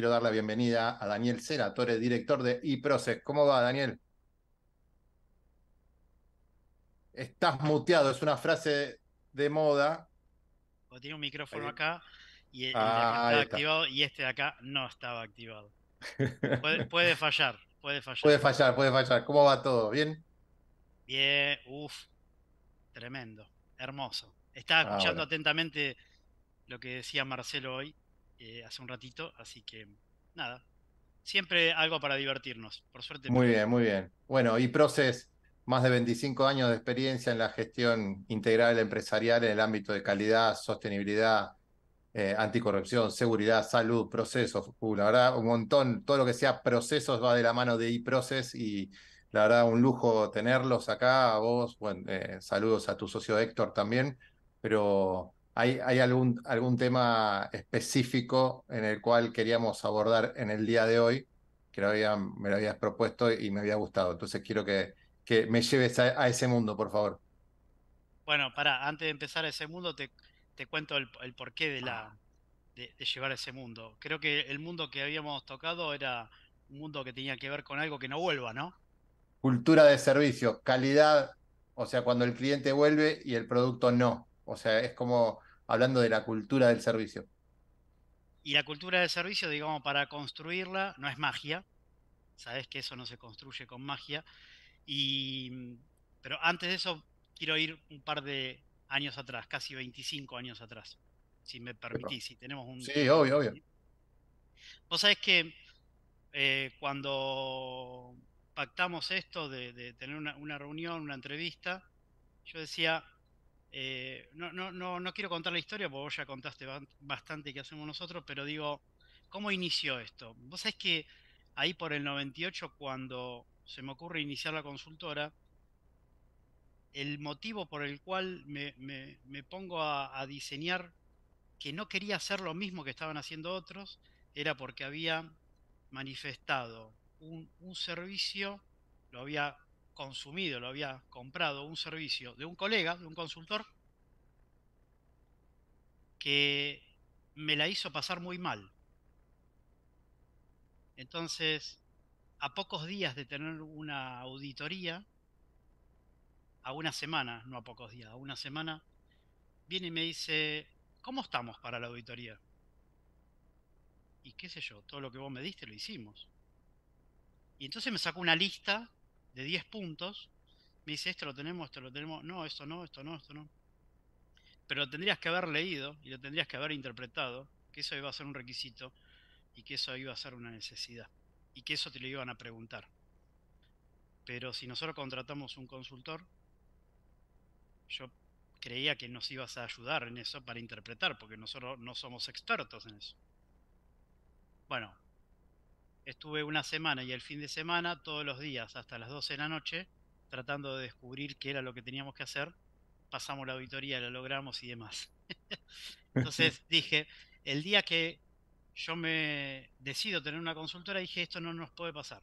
quiero dar la bienvenida a Daniel Torres, director de iProces. ¿Cómo va, Daniel? Estás muteado, es una frase de moda. tiene un micrófono acá y ah, activado y este de acá no estaba activado. Puede, fallar, puede fallar. Puede fallar, puede fallar. ¿Cómo va todo? ¿Bien? Bien, uff, tremendo, hermoso. Estaba escuchando atentamente lo que decía Marcelo hoy eh, hace un ratito, así que nada, siempre algo para divertirnos, por suerte. Muy bien, muy bien. Bueno, y Proces, más de 25 años de experiencia en la gestión integral empresarial en el ámbito de calidad, sostenibilidad, eh, anticorrupción, seguridad, salud, procesos. Uh, la verdad, un montón, todo lo que sea procesos va de la mano de iProces y la verdad, un lujo tenerlos acá, a vos, eh, saludos a tu socio Héctor también, pero ¿Hay, algún, algún, tema específico en el cual queríamos abordar en el día de hoy? Que me lo habías propuesto y me había gustado. Entonces quiero que, me lleves a, ese mundo, por favor. Bueno, para, antes de empezar ese mundo, te, cuento el, porqué de, la, de, de llevar a ese mundo. Creo que el mundo que habíamos tocado era un mundo que tenía que ver con algo que no vuelva, ¿no? Cultura de servicio, calidad, o sea, cuando el cliente vuelve y el producto no. O sea, es como hablando de la cultura del servicio. Y la cultura del servicio, digamos, para construirla no es magia. Sabes que eso no se construye con magia. Y, pero antes de eso, quiero ir un par de años atrás, casi 25 años atrás, si me permitís, si tenemos un... Sí, obvio, obvio. Vos sabés que eh, cuando pactamos esto de, tener una, reunión, una entrevista, yo decía, eh, no, no, no, no, quiero contar la historia porque vos ya contaste bastante que hacemos nosotros, pero digo, ¿cómo inició esto? Vos sabés que ahí por el 98, cuando se me ocurre iniciar la consultora, el motivo por el cual me, pongo a, diseñar que no quería hacer lo mismo que estaban haciendo otros era porque había manifestado un, un servicio, lo había consumido, lo había comprado un servicio de un colega, de un consultor, que me la hizo pasar muy mal. Entonces, a pocos días de tener una auditoría, a una semana, no a pocos días, a una semana, viene y me dice, ¿cómo estamos para la auditoría? Y qué sé yo, todo lo que vos me diste lo hicimos. Y entonces me sacó una lista de 10 puntos, me dice, esto lo tenemos, esto lo tenemos, no, esto no, esto no, esto no. Pero lo tendrías que haber leído y lo tendrías que haber interpretado, que eso iba a ser un requisito y que eso iba a ser una necesidad y que eso te lo iban a preguntar. Pero si nosotros contratamos un consultor, yo creía que nos ibas a ayudar en eso para interpretar, porque nosotros no somos expertos en eso. Bueno, estuve una semana y el fin de semana todos los días hasta las 12 de la noche tratando de descubrir qué era lo que teníamos que hacer. Pasamos la auditoría, la logramos y demás. Entonces dije, el día que yo me decido tener una consultora, dije, esto no nos puede pasar.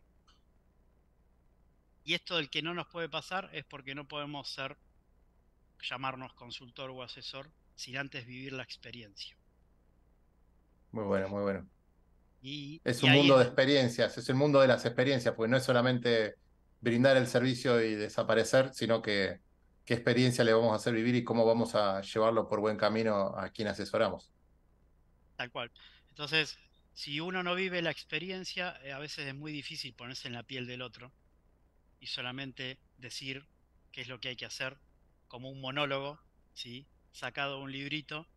Y esto del que no nos puede pasar es porque no podemos ser, llamarnos consultor o asesor, sin antes vivir la experiencia. Muy bueno, muy bueno es un mundo de experiencias, es el mundo de las experiencias, porque no es solamente brindar el servicio y desaparecer, sino que qué experiencia le vamos a hacer vivir y cómo vamos a llevarlo por buen camino a quien asesoramos. Tal cual. Entonces, si uno no vive la experiencia, eh, a veces es muy difícil ponerse en la piel del otro y solamente decir qué es lo que hay que hacer como un monólogo, ¿sí? sacado un librito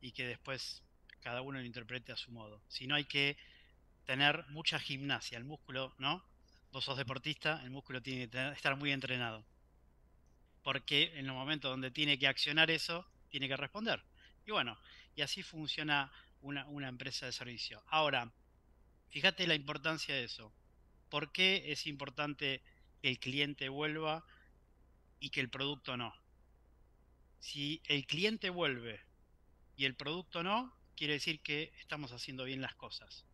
y que después cada uno lo interprete a su modo, Si no hay que tener mucha gimnasia, el músculo, ¿no? Vos sos deportista, el músculo tiene que estar muy entrenado, porque en los momentos donde tiene que accionar eso, tiene que responder. Y bueno, y así funciona una, una empresa de servicio. Ahora, fíjate la importancia de eso. ¿Por qué es importante que el cliente vuelva y que el producto no? Si el cliente vuelve y el producto no, quiere decir que estamos haciendo bien las cosas.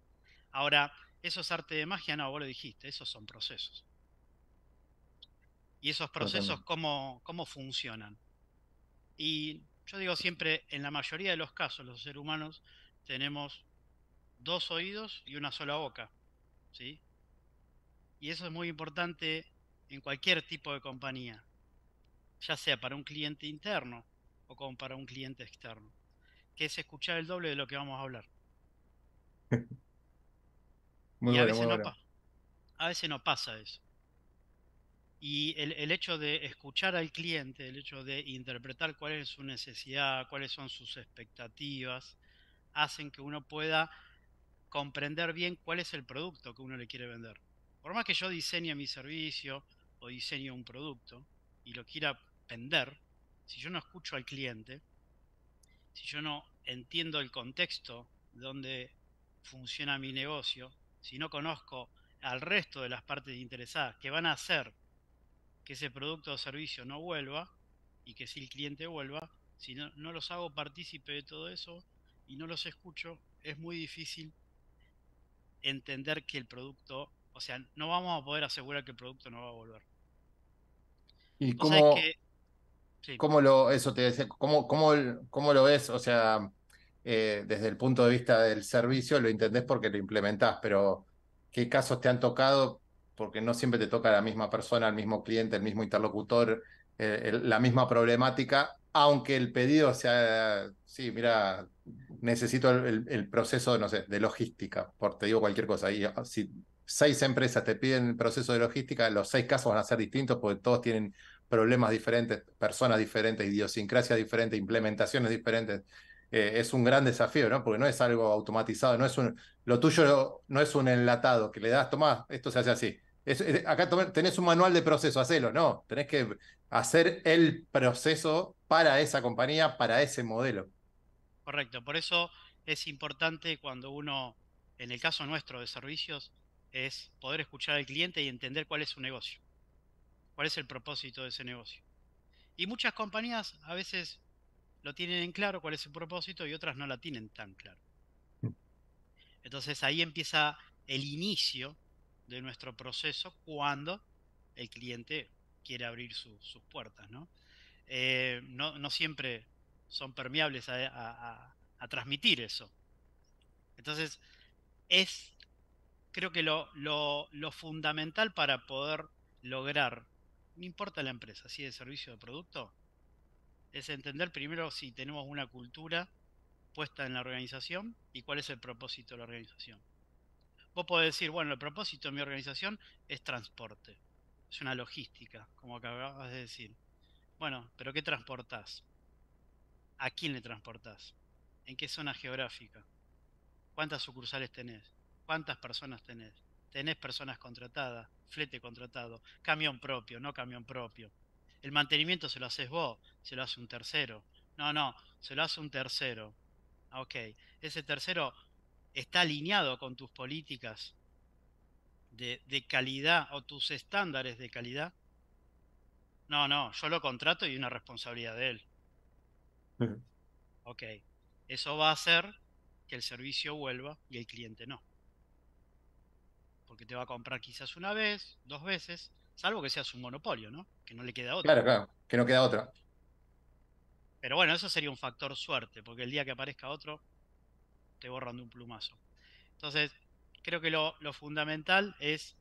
Ahora, eso es arte de magia, no, vos lo dijiste, esos son procesos. ¿Y esos procesos cómo, cómo funcionan? Y yo digo siempre, en la mayoría de los casos, los seres humanos tenemos dos oídos y una sola boca. ¿sí? Y eso es muy importante en cualquier tipo de compañía, ya sea para un cliente interno o como para un cliente externo que es escuchar el doble de lo que vamos a hablar. y a, veces no a veces no pasa eso. Y el, el, hecho de escuchar al cliente, el hecho de interpretar cuál es su necesidad, cuáles son sus expectativas, hacen que uno pueda comprender bien cuál es el producto que uno le quiere vender. Por más que yo diseñe mi servicio o diseñe un producto y lo quiera vender, si yo no escucho al cliente, si yo no entiendo el contexto donde funciona mi negocio, si no conozco al resto de las partes interesadas que van a hacer que ese producto o servicio no vuelva y que si el cliente vuelva, si no, no los hago partícipe de todo eso y no los escucho, es muy difícil entender que el producto, o sea, no vamos a poder asegurar que el producto no va a volver. ¿Y cómo, ¿Cómo lo, eso te cómo, cómo, lo ves? O sea, eh, desde el punto de vista del servicio lo entendés porque lo implementás, pero ¿qué casos te han tocado? Porque no siempre te toca la misma persona, el mismo cliente, el mismo interlocutor, eh, la misma problemática, aunque el pedido sea, sí, mira, necesito el, proceso, no sé, de logística, por te digo cualquier cosa. Ah, si seis empresas te piden el proceso de logística, los seis casos van a ser distintos porque todos tienen problemas diferentes, personas diferentes, idiosincrasia diferentes, implementaciones diferentes. Eh, es un gran desafío, ¿no? Porque no es algo automatizado, no es un, lo tuyo no es un enlatado que le das, tomás, esto se hace así. acá tenés un manual de proceso, hacelo, no, tenés que hacer el proceso para esa compañía, para ese modelo. Correcto, por eso es importante cuando uno, en el caso nuestro de servicios, es poder escuchar al cliente y entender cuál es su negocio cuál es el propósito de ese negocio. Y muchas compañías a veces lo tienen en claro cuál es su propósito y otras no la tienen tan claro. Mm. Entonces ahí empieza el inicio de nuestro proceso cuando el cliente quiere abrir sus puertas. Eh, ¿no? siempre son permeables a, transmitir eso. Entonces es, creo que lo fundamental para poder lograr no importa la empresa, si es servicio o de producto, es entender primero si tenemos una cultura puesta en la organización y cuál es el propósito de la organización. Vos podés decir, bueno, el propósito de mi organización es transporte, es una logística, como acabas de decir. Bueno, pero ¿qué transportás? ¿A quién le transportás? ¿En qué zona geográfica? ¿Cuántas sucursales tenés? ¿Cuántas personas tenés? tenés personas contratadas, flete contratado, camión propio, no camión propio. El mantenimiento se lo haces vos, se lo hace un tercero. No, no, se lo hace un tercero. Ah, ok, ese tercero está alineado con tus políticas de, calidad o tus estándares de calidad. No, no, yo lo contrato y una responsabilidad de él. Ok, eso va a hacer que el servicio vuelva y el cliente no porque te va a comprar quizás una vez, dos veces, salvo que seas un monopolio, ¿no? Que no le queda otra. Claro, claro, que no queda otra. Pero bueno, eso sería un factor suerte, porque el día que aparezca otro, te borran de un plumazo. Entonces, creo que lo, fundamental es,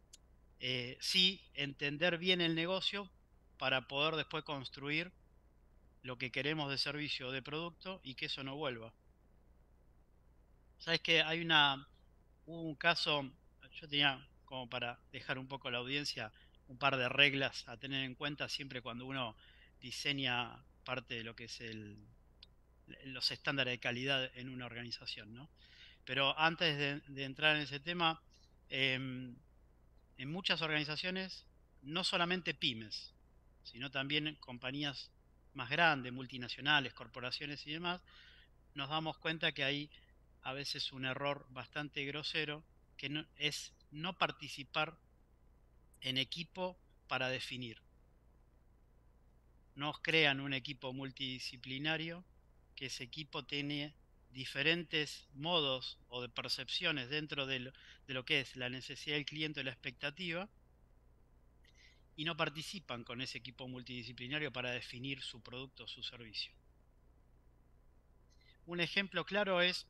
eh, sí, entender bien el negocio para poder después construir lo que queremos de servicio o de producto y que eso no vuelva. Sabes que hay una un caso yo tenía como para dejar un poco a la audiencia un par de reglas a tener en cuenta siempre cuando uno diseña parte de lo que es el, los estándares de calidad en una organización, Pero antes de, entrar en ese tema, em, en muchas organizaciones, no solamente pymes, sino también compañías más grandes, multinacionales, corporaciones y demás, nos damos cuenta que hay a veces un error bastante grosero que es no participar en equipo para definir. No crean un equipo multidisciplinario, que ese equipo tiene diferentes modos o de percepciones dentro de lo, de lo que es la necesidad del cliente o la expectativa, y no participan con ese equipo multidisciplinario para definir su producto o su servicio. Un ejemplo claro es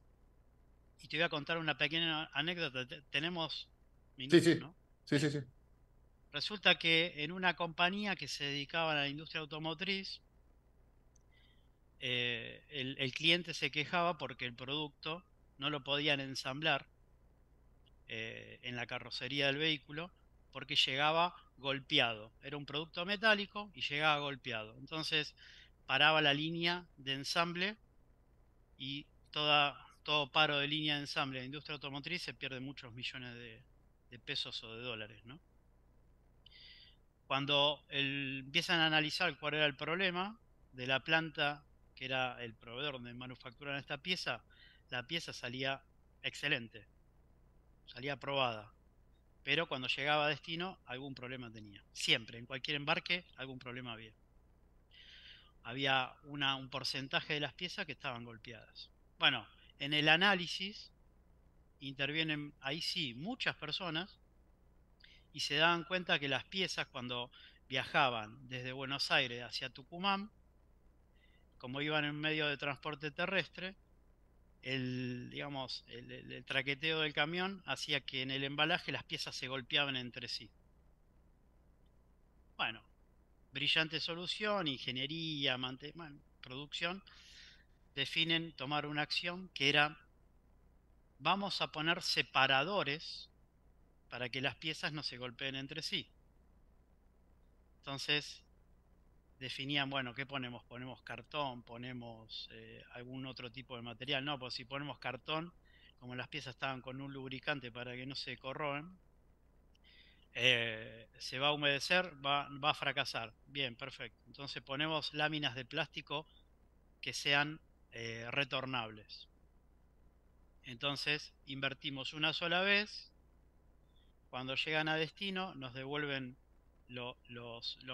y te voy a contar una pequeña anécdota. Tenemos minutos, sí, sí. Sí, sí, sí. Resulta que en una compañía que se dedicaba a la industria automotriz, eh, el, cliente se quejaba porque el producto no lo podían ensamblar eh, en la carrocería del vehículo porque llegaba golpeado. Era un producto metálico y llegaba golpeado. Entonces paraba la línea de ensamble y toda todo paro de línea de ensamble de industria automotriz se pierde muchos millones de, pesos o de dólares, Cuando empiezan a analizar cuál era el problema de la planta que era el proveedor donde manufacturan esta pieza, la pieza salía excelente, salía aprobada, pero cuando llegaba a destino algún problema tenía. Siempre, en cualquier embarque, algún problema había. Había un porcentaje de las piezas que estaban golpeadas. Bueno, en el análisis intervienen ahí sí muchas personas y se daban cuenta que las piezas cuando viajaban desde Buenos Aires hacia Tucumán, como iban en medio de transporte terrestre, el, digamos, el, traqueteo del camión hacía que en el embalaje las piezas se golpeaban entre sí. Bueno, brillante solución, ingeniería, producción, definen tomar una acción que era, vamos a poner separadores para que las piezas no se golpeen entre sí. Entonces, definían, bueno, ¿qué ponemos? Ponemos cartón, ponemos eh, algún otro tipo de material. No, pues si ponemos cartón, como las piezas estaban con un lubricante para que no se corroen, eh, se va a humedecer, va, va, a fracasar. Bien, perfecto. Entonces ponemos láminas de plástico que sean eh, retornables. Entonces invertimos una sola vez, cuando llegan a destino nos devuelven los,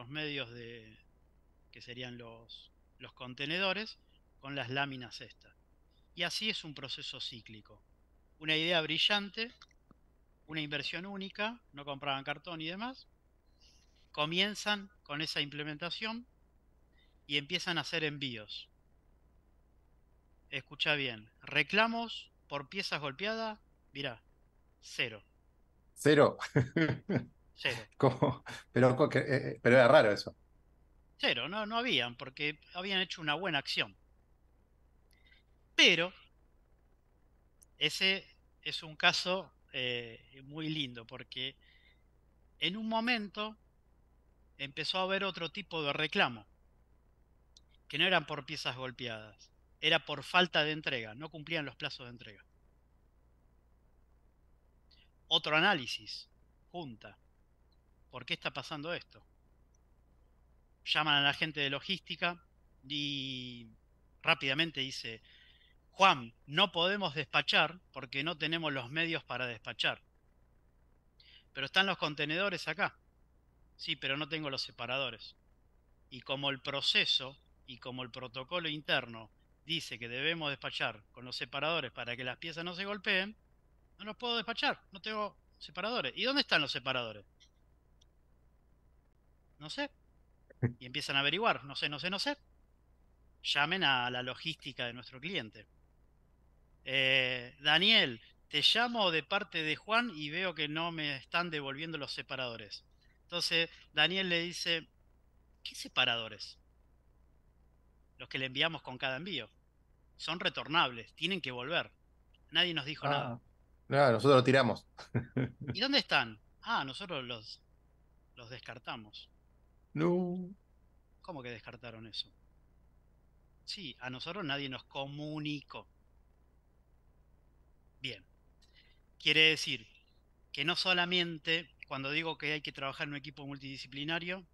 medios de que serían los, los contenedores con las láminas estas. Y así es un proceso cíclico. Una idea brillante, una inversión única, no compraban cartón y demás, comienzan con esa implementación y empiezan a hacer envíos escucha bien, reclamos por piezas golpeadas, mirá, cero. Cero. cero. Eh, eh, pero, era raro eso. Cero, no, no habían, porque habían hecho una buena acción. Pero ese es un caso eh, muy lindo, porque en un momento empezó a haber otro tipo de reclamo, que no eran por piezas golpeadas, era por falta de entrega, no cumplían los plazos de entrega. Otro análisis, junta. ¿Por qué está pasando esto? Llaman a la gente de logística y rápidamente dice, Juan, no podemos despachar porque no tenemos los medios para despachar. Pero están los contenedores acá. Sí, pero no tengo los separadores. Y como el proceso y como el protocolo interno dice que debemos despachar con los separadores para que las piezas no se golpeen, no los puedo despachar, no tengo separadores. ¿Y dónde están los separadores? No sé. Y empiezan a averiguar, no sé, no sé, no sé. Llamen a la logística de nuestro cliente. Eh, Daniel, te llamo de parte de Juan y veo que no me están devolviendo los separadores. Entonces Daniel le dice, ¿qué separadores? Los que le enviamos con cada envío son retornables, tienen que volver. Nadie nos dijo nada. No, ah. nosotros lo tiramos. ¿Y dónde están? Ah, nosotros los, los descartamos. No. ¿Cómo que descartaron eso? Sí, a nosotros nadie nos comunicó. Bien. Quiere decir que no solamente cuando digo que hay que trabajar en un equipo multidisciplinario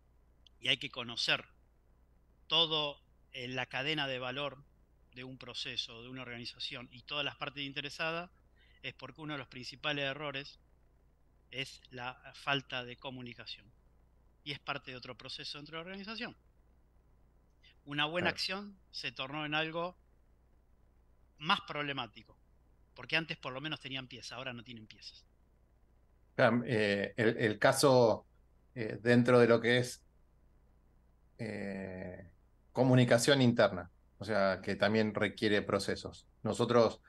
y hay que conocer toda la cadena de valor de un proceso, de una organización y todas las partes interesadas, es porque uno de los principales errores es la falta de comunicación. Y es parte de otro proceso dentro de la organización. Una buena acción se tornó en algo más problemático, porque antes por lo menos tenían piezas, ahora no tienen piezas. Eh, el, caso eh, dentro de lo que es eh, comunicación interna, o sea, que también requiere procesos. Nosotros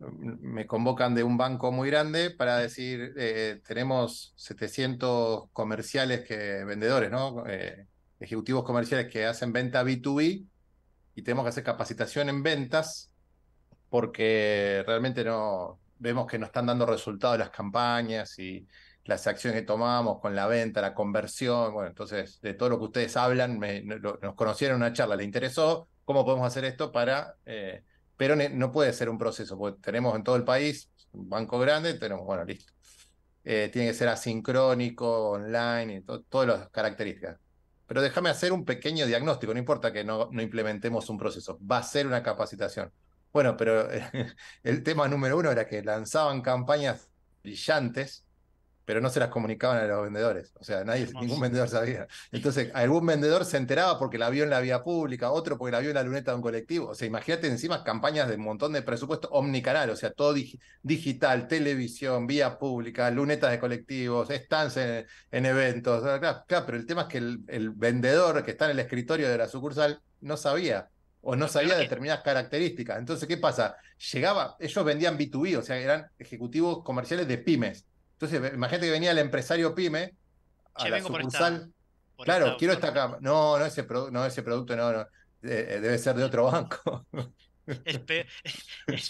mm, me convocan de un banco muy grande para decir, eh, tenemos 700 comerciales que, vendedores, ¿no? Eh, ejecutivos comerciales que hacen venta B2B y tenemos que hacer capacitación en ventas porque realmente no vemos que no están dando resultados las campañas y las acciones que tomamos con la venta, la conversión, bueno, entonces de todo lo que ustedes hablan, nos conocieron en una charla, les interesó, cómo podemos hacer esto para... Eh, pero no puede ser un proceso, porque tenemos en todo el país un banco grande, tenemos, bueno, listo. Eh, tiene que ser asincrónico, online, y todas las características. Pero déjame hacer un pequeño diagnóstico, no importa que no, implementemos un proceso, va a ser una capacitación. Bueno, pero el tema número uno era que lanzaban campañas brillantes pero no se las comunicaban a los vendedores. O sea, nadie, ah, ningún vendedor sabía. Entonces, algún vendedor se enteraba porque la vio en la vía pública, otro porque la vio en la luneta de un colectivo. O sea, imagínate encima campañas de un montón de presupuesto omnicanal, o sea, todo digital, televisión, vía pública, lunetas de colectivos, stands en, eventos. Claro, pero el tema es que el, el vendedor que está en el escritorio de la sucursal no sabía o no sabía determinadas características. Entonces, ¿qué pasa? Llegaba, ellos vendían B2B, o sea, eran ejecutivos comerciales de pymes. Entonces, imagínate que venía el empresario pyme a la sucursal. claro, quiero esta cámara. No, no ese, no, ese producto no, no. debe ser de otro banco.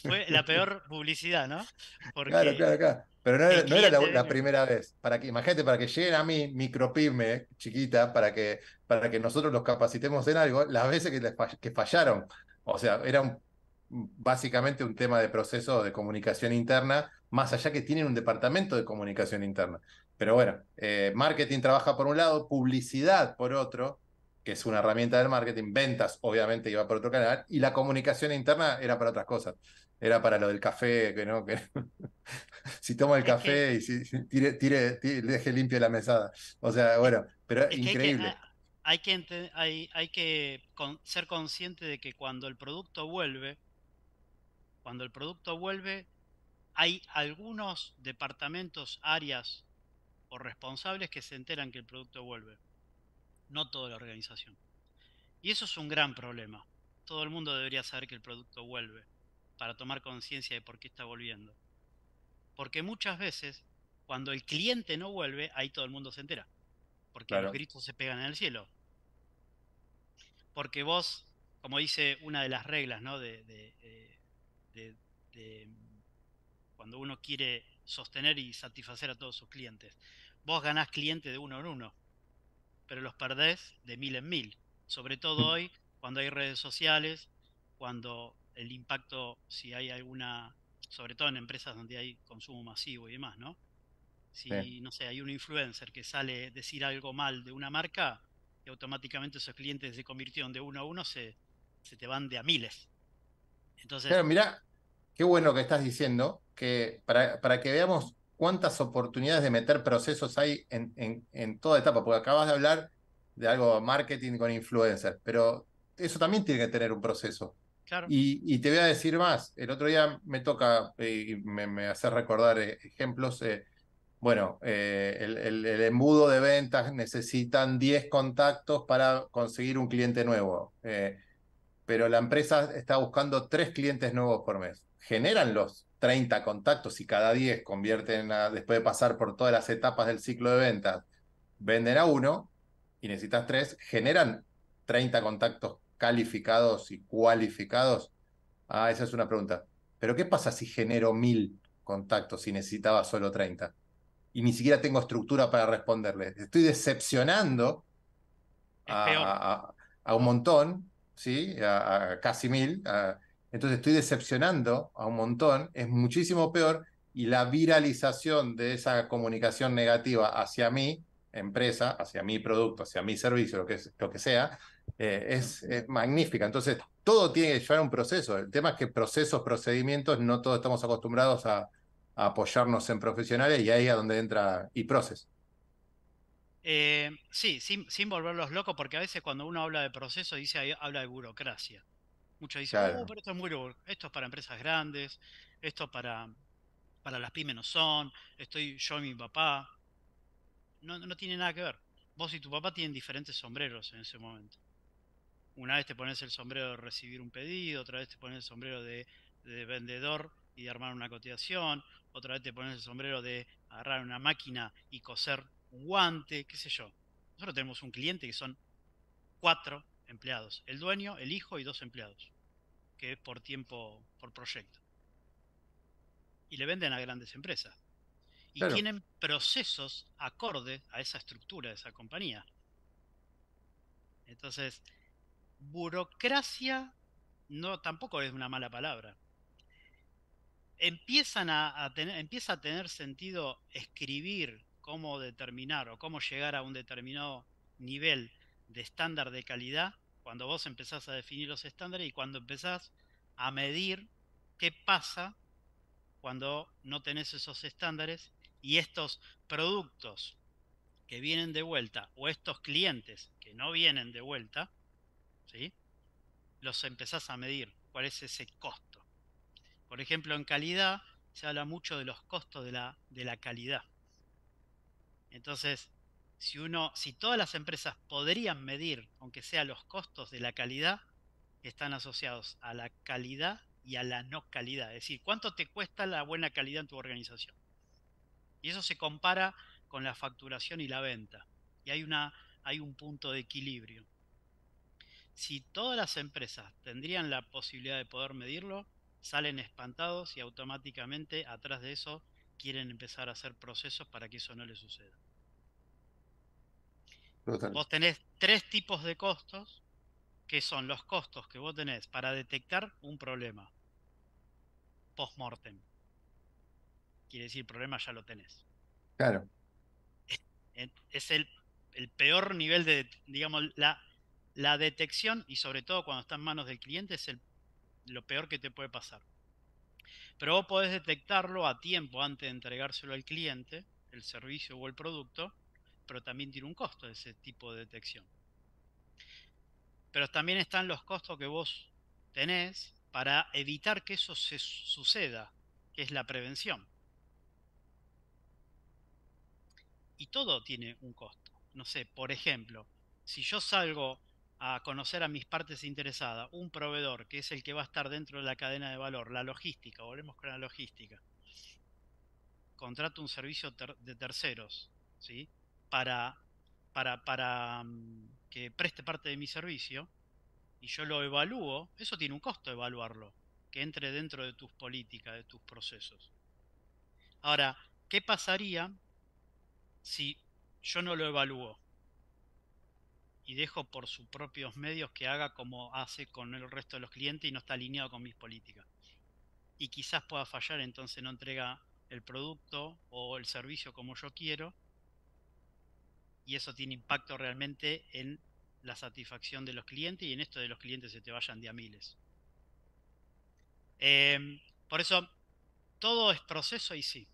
fue la peor publicidad, ¿no? claro, claro, claro. Pero no era, la, primera vez. imagínate, para que lleguen a mí, micropyme, chiquita, para que, para que nosotros los capacitemos en algo, las veces que, que fallaron. O sea, era un, básicamente un tema de proceso de comunicación interna más allá que tienen un departamento de comunicación interna. Pero bueno, eh, marketing trabaja por un lado, publicidad por otro, que es una herramienta del marketing, ventas obviamente iba por otro canal, y la comunicación interna era para otras cosas. Era para lo del café, que no, que si tomo el café y si, tire, deje limpio la mesada. O sea, bueno, pero increíble. Hay que, ah, hay hay, que ser consciente de que cuando el producto vuelve, cuando el producto vuelve, hay algunos departamentos, áreas o responsables que se enteran que el producto vuelve, no toda la organización. Y eso es un gran problema. Todo el mundo debería saber que el producto vuelve para tomar conciencia de por qué está volviendo. Porque muchas veces, cuando el cliente no vuelve, ahí todo el mundo se entera. Porque los gritos se pegan en el cielo. Porque vos, como dice una de las reglas ¿no? de eh, cuando uno quiere sostener y satisfacer a todos sus clientes. Vos ganás clientes de uno en uno, pero los perdés de mil en mil. Sobre todo mm. hoy, cuando hay redes sociales, cuando el impacto, si hay alguna, sobre todo en empresas donde hay consumo masivo y demás, ¿no? Si, no sé, hay un influencer que sale a decir algo mal de una marca, y automáticamente esos clientes se convirtieron de uno a uno, se, te van de a miles. Entonces, mirá, qué bueno que estás diciendo, que para, que veamos cuántas oportunidades de meter procesos hay en, en, toda etapa, porque acabas de hablar de algo marketing con influencers, pero eso también tiene que tener un proceso. Y, te voy a decir más, el otro día me toca, eh, y me, hace recordar eh, ejemplos, eh, bueno, el, embudo de ventas necesitan 10 contactos para conseguir un cliente nuevo. Eh, pero la empresa está buscando tres clientes nuevos por mes. Generan los 30 contactos y cada 10 convierten después de pasar por todas las etapas del ciclo de ventas, venden a uno y necesitas tres, generan 30 contactos calificados y cualificados. Ah, esa es una pregunta. Pero ¿qué pasa si genero mil contactos y necesitaba solo 30? Y ni siquiera tengo estructura para responderles. Estoy decepcionando a un montón ¿sí? A, casi mil. entonces estoy decepcionando a un montón, es muchísimo peor y la viralización de esa comunicación negativa hacia mi empresa, hacia mi producto, hacia mi servicio, lo que, es, lo que sea, eh, es, magnífica. Entonces, todo tiene que llevar un proceso. El tema es que procesos, procedimientos, no todos estamos acostumbrados a, apoyarnos en profesionales y ahí es donde entra y proceso. Eh, sí, sin, volverlos locos, porque a veces cuando uno habla de proceso, dice habla de burocracia. Muchos dicen, uh, esto es esto es para empresas grandes, esto para, para las pymes no son, estoy yo y mi papá. No, tiene nada que ver. Vos y tu papá tienen diferentes sombreros en ese momento. Una vez te pones el sombrero de recibir un pedido, otra vez te pones el sombrero de, de vendedor y de armar una cotización, otra vez te pones el sombrero de agarrar una máquina y coser un guante, qué sé yo. Nosotros tenemos un cliente que son cuatro empleados, el dueño, el hijo y dos empleados, que es por tiempo, por proyecto. Y le venden a grandes empresas. Y tienen procesos acorde a esa estructura de esa compañía. Entonces, burocracia no tampoco es una mala palabra. Empiezan tener, empieza a tener sentido escribir cómo determinar o cómo llegar a un determinado nivel de estándar de calidad cuando vos empezás a definir los estándares y cuando empezás a medir qué pasa cuando no tenés esos estándares y estos productos que vienen de vuelta o estos clientes que no vienen de vuelta, ¿sí? los empezás a medir, cuál es ese costo. Por ejemplo, en calidad se habla mucho de los costos de la calidad. Entonces, si uno, si todas las empresas podrían medir, aunque sea los costos de la calidad, están asociados a la calidad y a la no calidad. Es decir, ¿cuánto te cuesta la buena calidad en tu organización? Y eso se compara con la facturación y la venta. Y hay, una, hay un punto de equilibrio. Si todas las empresas tendrían la posibilidad de poder medirlo, salen espantados y automáticamente atrás de eso quieren empezar a hacer procesos para que eso no les suceda. Vos tenés tres tipos de costos, que son los costos que vos tenés para detectar un problema post-mortem. Quiere decir, el problema ya lo tenés. Claro. Es, el, peor nivel de, digamos, la, detección y sobre todo cuando está en manos del cliente es lo peor que te puede pasar. Pero vos podés detectarlo a tiempo antes de entregárselo al cliente, el servicio o el producto, pero también tiene un costo ese tipo de detección. Pero también están los costos que vos tenés para evitar que eso se suceda, que es la prevención. Y todo tiene un costo. No sé, por ejemplo, si yo salgo a conocer a mis partes interesadas, un proveedor, que es el que va a estar dentro de la cadena de valor, la logística, volvemos con la logística, contrato un servicio de terceros, ¿sí? Para, para, para mm, que preste parte de mi servicio y yo lo evalúo, eso tiene un costo evaluarlo, que entre dentro de tus políticas, de tus procesos. Ahora, ¿qué pasaría si yo no lo evalúo? y dejo por sus propios medios que haga como hace con el resto de los clientes y no está alineado con mis políticas. Y quizás pueda fallar, entonces no entrega el producto o el servicio como yo quiero. Y eso tiene impacto realmente en la satisfacción de los clientes y en esto de los clientes se te vayan de a miles. Em, por eso, todo es proceso y sí.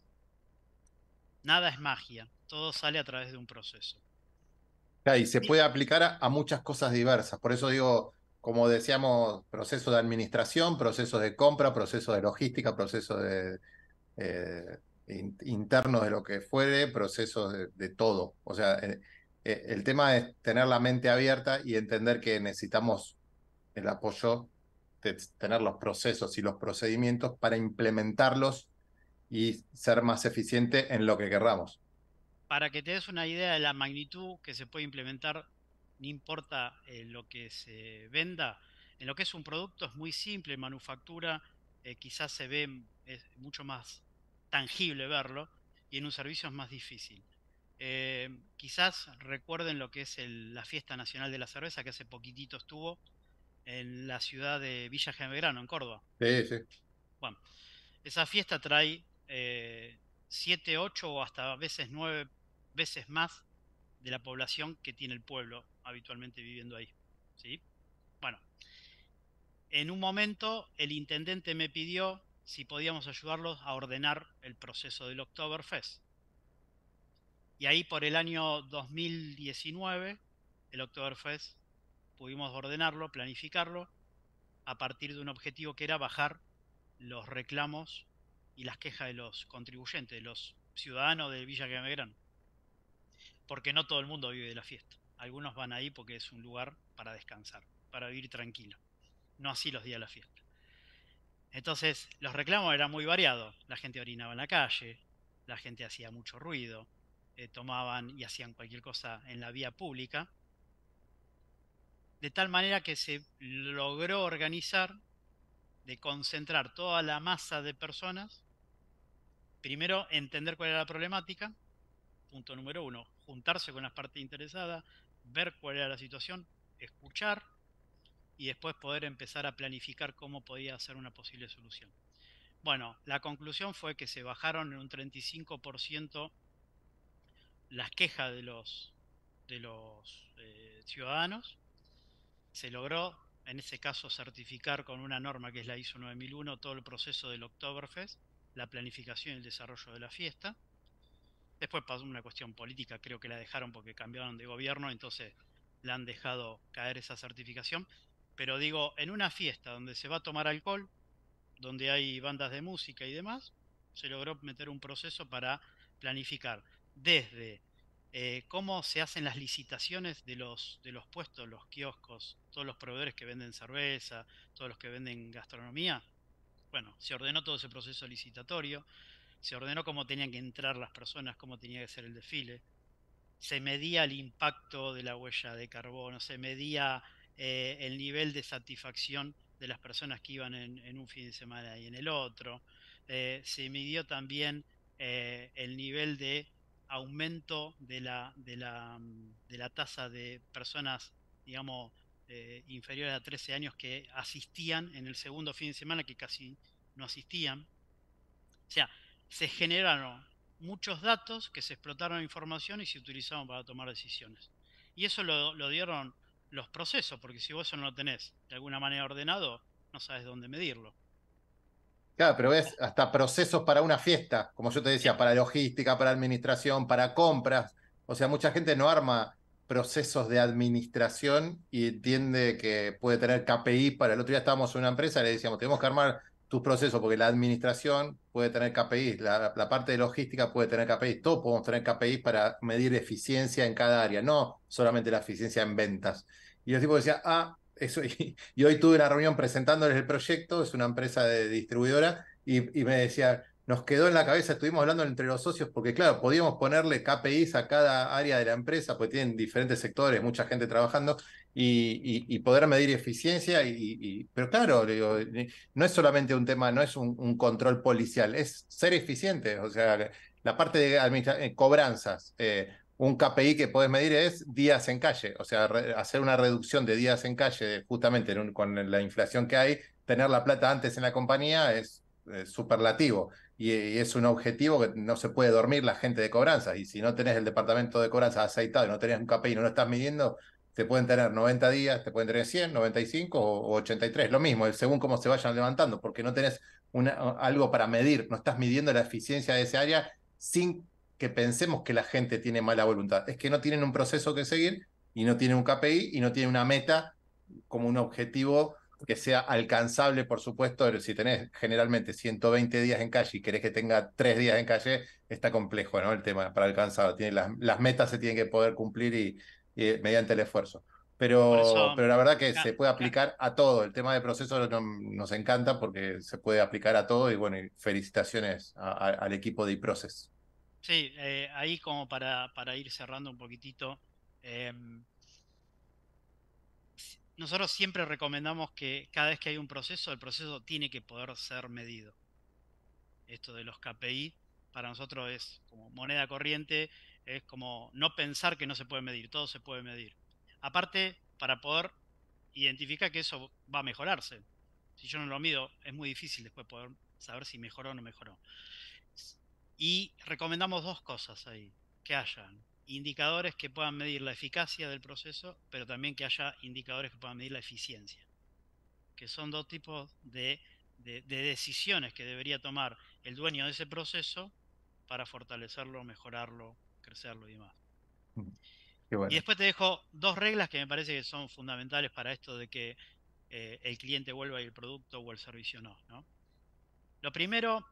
Nada es magia. Todo sale a través de un proceso y se puede aplicar a, muchas cosas diversas. Por eso digo, como decíamos, procesos de administración, procesos de compra, procesos de logística, procesos de, eh, internos de lo que fuere, procesos de, todo. O sea, eh, eh, el tema es tener la mente abierta y entender que necesitamos el apoyo de tener los procesos y los procedimientos para implementarlos y ser más eficiente en lo que queramos para que te des una idea de la magnitud que se puede implementar, no importa eh, lo que se venda, en lo que es un producto es muy simple, en manufactura eh, quizás se ve es mucho más tangible verlo y en un servicio es más difícil. Eh, quizás recuerden lo que es la fiesta nacional de la cerveza que hace poquitito estuvo en la ciudad de Villa Generano, en Córdoba. Sí, sí. Bueno, esa fiesta trae 7, 8 o hasta a veces 9 veces más de la población que tiene el pueblo habitualmente viviendo ahí. Bueno, en un momento el intendente me pidió si podíamos ayudarlos a ordenar el proceso del Oktoberfest. Y ahí por el año 2019, el Oktoberfest, pudimos ordenarlo, planificarlo, a partir de un objetivo que era bajar los reclamos y las quejas de los contribuyentes, de los ciudadanos del Villa Gamegrán porque no todo el mundo vive de la fiesta. Algunos van ahí porque es un lugar para descansar, para vivir tranquilo. No así los días de la fiesta. Entonces, los reclamos eran muy variados. La gente orinaba en la calle, la gente hacía mucho ruido, eh, tomaban y hacían cualquier cosa en la vía pública. De tal manera que se logró organizar de concentrar toda la masa de personas, primero entender cuál era la problemática, punto número uno, juntarse con las partes interesadas, ver cuál era la situación, escuchar y después poder empezar a planificar cómo podía ser una posible solución. Bueno, la conclusión fue que se bajaron en un 35% las quejas de los, eh, ciudadanos. Se logró, en ese caso, certificar con una norma que es la ISO 9001 todo el proceso del Oktoberfest, la planificación y el desarrollo de la fiesta. Después pasó una cuestión política, creo que la dejaron porque cambiaron de gobierno, entonces la han dejado caer esa certificación. Pero digo, en una fiesta donde se va a tomar alcohol, donde hay bandas de música y demás, se logró meter un proceso para planificar desde eh, cómo se hacen las licitaciones de los, de los puestos, los kioscos, todos los proveedores que venden cerveza, todos los que venden gastronomía. Bueno, se ordenó todo ese proceso licitatorio se ordenó cómo tenían que entrar las personas, cómo tenía que ser el desfile, se medía el impacto de la huella de carbono, se medía eh, el nivel de satisfacción de las personas que iban en, un fin de semana y en el otro, eh, se midió también eh, el nivel de aumento de la, de la, de la tasa de personas, digamos, inferiores a 13 años que asistían en el segundo fin de semana, que casi no asistían. O sea, se generaron muchos datos que se explotaron información y se utilizaron para tomar decisiones. Y eso lo, dieron los procesos, porque si vos eso no lo tenés de alguna manera ordenado, no sabes dónde medirlo. Claro, pero ves, hasta procesos para una fiesta, como yo te decía, para logística, para administración, para compras. O sea, mucha gente no arma procesos de administración y entiende que puede tener KPI para el otro día estábamos en una empresa y le decíamos, tenemos que armar tus procesos, porque la administración puede tener KPIs, la, parte de logística puede tener KPIs, todos podemos tener KPIs para medir eficiencia en cada área, no solamente la eficiencia en ventas. Y el tipo decía, ah, eso, y, hoy tuve una reunión presentándoles el proyecto, es una empresa de distribuidora, y, y me decía, nos quedó en la cabeza, estuvimos hablando entre los socios, porque claro, podíamos ponerle KPIs a cada área de la empresa, porque tienen diferentes sectores, mucha gente trabajando, y, poder medir eficiencia. Y, pero claro, no es solamente un tema, no es un, control policial, es ser eficiente. O sea, la parte de eh, cobranzas, eh, un KPI que puedes medir es días en calle, o sea, hacer una reducción de días en calle, justamente con la inflación que hay, tener la plata antes en la compañía es superlativo y, es un objetivo que no se puede dormir la gente de cobranza. Y si no tenés el departamento de cobranza aceitado y no tenés un KPI y no lo estás midiendo, te pueden tener 90 días, te pueden tener 100, 95 o, 83, lo mismo, según cómo se vayan levantando, porque no tenés una, algo para medir, no estás midiendo la eficiencia de ese área sin que pensemos que la gente tiene mala voluntad. Es que no tienen un proceso que seguir y no tienen un KPI y no tienen una meta como un objetivo que sea alcanzable, por supuesto, pero si tenés generalmente 120 días en calle y querés que tenga tres días en calle, está complejo, ¿no? El tema para alcanzarlo. las, metas se tienen que poder cumplir y, eh, mediante el esfuerzo. Pero, pero la verdad que se puede aplicar a todo. El tema de proceso nos encanta porque se puede aplicar a todo y bueno, felicitaciones al equipo de iProcess. Sí, eh, ahí como para, para ir cerrando un poquitito. Em, nosotros siempre recomendamos que cada vez que hay un proceso, el proceso tiene que poder ser medido. Esto de los KPI para nosotros es como moneda corriente, es como no pensar que no se puede medir, todo se puede medir. Aparte, para poder identificar que eso va a mejorarse. Si yo no lo mido, es muy difícil después poder saber si mejoró o no mejoró. Y recomendamos dos cosas ahí, que hayan indicadores que puedan medir la eficacia del proceso, pero también que haya indicadores que puedan medir la eficiencia, que son dos tipos de, decisiones que debería tomar el dueño de ese proceso para fortalecerlo, mejorarlo, crecerlo y demás. Y después te dejo dos reglas que me parece que son fundamentales para esto de que eh, el cliente vuelva y el producto o el servicio no. Lo primero,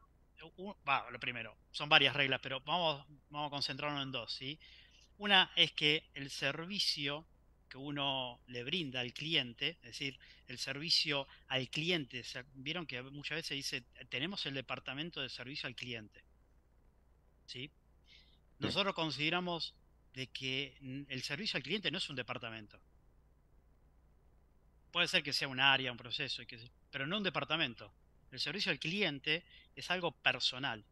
lo primero, son varias reglas, pero vamos, vamos a concentrarnos en dos. ¿sí? Una es que el servicio que uno le brinda al cliente, es decir, el servicio al cliente, vieron que muchas veces dice, tenemos el departamento de servicio al cliente. ¿Sí? Nosotros consideramos de que el servicio al cliente no es un departamento. Puede ser que sea un área, un proceso, pero no un departamento. El servicio al cliente es algo personal,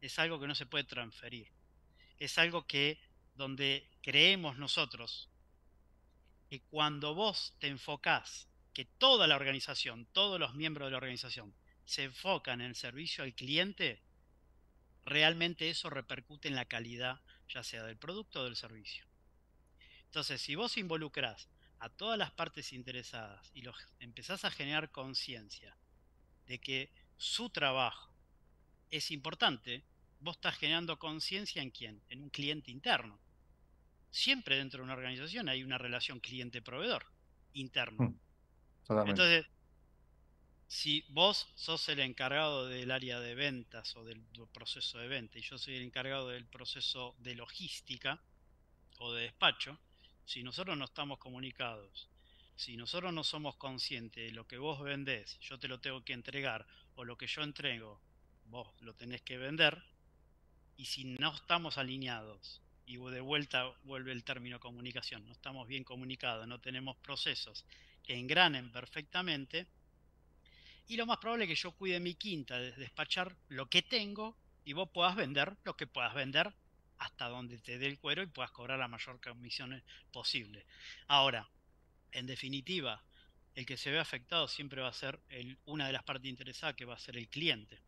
es algo que no se puede transferir, es algo que donde creemos nosotros que cuando vos te enfocás, que toda la organización, todos los miembros de la organización se enfocan en el servicio al cliente, realmente eso repercute en la calidad, ya sea del producto o del servicio. Entonces, si vos involucrás a todas las partes interesadas y los empezás a generar conciencia de que su trabajo es importante, vos estás generando conciencia en quién, en un cliente interno. Siempre dentro de una organización hay una relación cliente-proveedor interno. Mm, Entonces, si vos sos el encargado del área de ventas o del proceso de venta y yo soy el encargado del proceso de logística o de despacho, si nosotros no estamos comunicados, si nosotros no somos conscientes de lo que vos vendés, yo te lo tengo que entregar o lo que yo entrego, vos lo tenés que vender, y si no estamos alineados, y de vuelta vuelve el término comunicación, no estamos bien comunicados, no tenemos procesos que engranen perfectamente, y lo más probable es que yo cuide mi quinta despachar lo que tengo y vos puedas vender lo que puedas vender hasta donde te dé el cuero y puedas cobrar la mayor comisión eh, posible. Ahora, en definitiva, el que se ve afectado siempre va a ser una de las partes interesadas, que va a ser el cliente.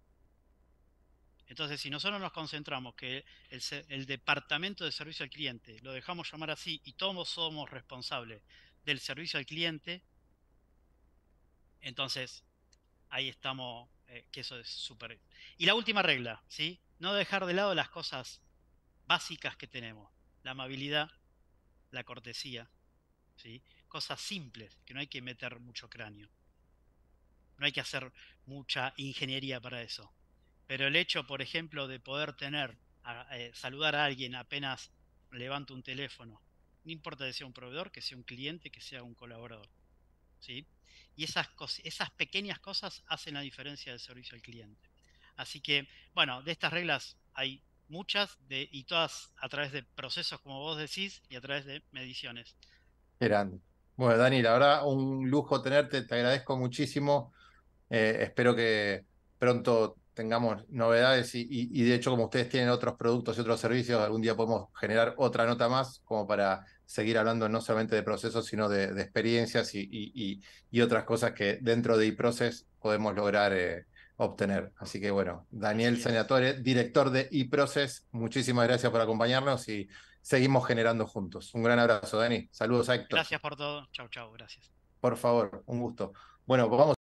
Entonces, si nosotros nos concentramos que el, departamento de servicio al cliente lo dejamos llamar así y todos somos responsables del servicio al cliente, entonces ahí estamos, eh, que eso es súper. Y la última regla, ¿sí? No dejar de lado las cosas básicas que tenemos, la amabilidad, la cortesía, ¿sí? Cosas simples, que no hay que meter mucho cráneo. No hay que hacer mucha ingeniería para eso. Pero el hecho, por ejemplo, de poder tener, a, eh, saludar a alguien apenas levanto un teléfono, no importa si sea un proveedor, que sea un cliente, que sea un colaborador. ¿sí? Y esas, esas pequeñas cosas hacen la diferencia del servicio al cliente. Así que, bueno, de estas reglas hay muchas y todas a través de procesos, como vos decís, y a través de mediciones. Grande. Bueno, Dani, la verdad, un lujo tenerte, te agradezco muchísimo. Eh, espero que pronto tengamos novedades y, de hecho como ustedes tienen otros productos y otros servicios, algún día podemos generar otra nota más como para seguir hablando no solamente de procesos, sino de, experiencias y, otras cosas que dentro de eProcess podemos lograr eh, obtener. Así que bueno, Daniel Senatore, director de eProcess muchísimas gracias por acompañarnos y seguimos generando juntos. Un gran abrazo, Dani. Saludos a Héctor. Gracias por todo. Chau, chau, gracias. Por favor, un gusto. Bueno, pues vamos.